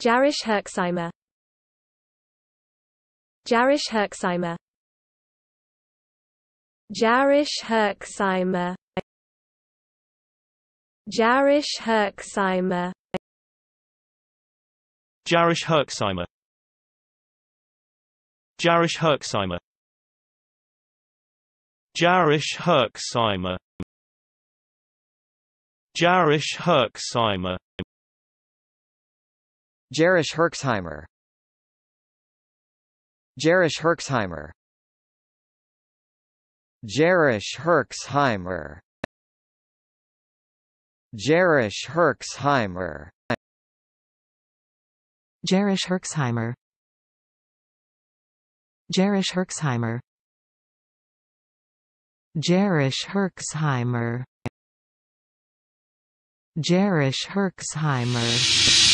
Jarisch Herxheimer Jarisch Herxheimer Jarisch Herxheimer Jarisch Herxheimer Jarisch Herxheimer Jarisch Herxheimer Jarisch Herxheimer Jarisch Herxheimer Jerish Herxheimer Jerish Herxheimer Jerish Herxheimer Jerish Herxheimer Jerish Herxheimer Jerish Herxheimer Jerish Herxheimer Jerish Herxheimer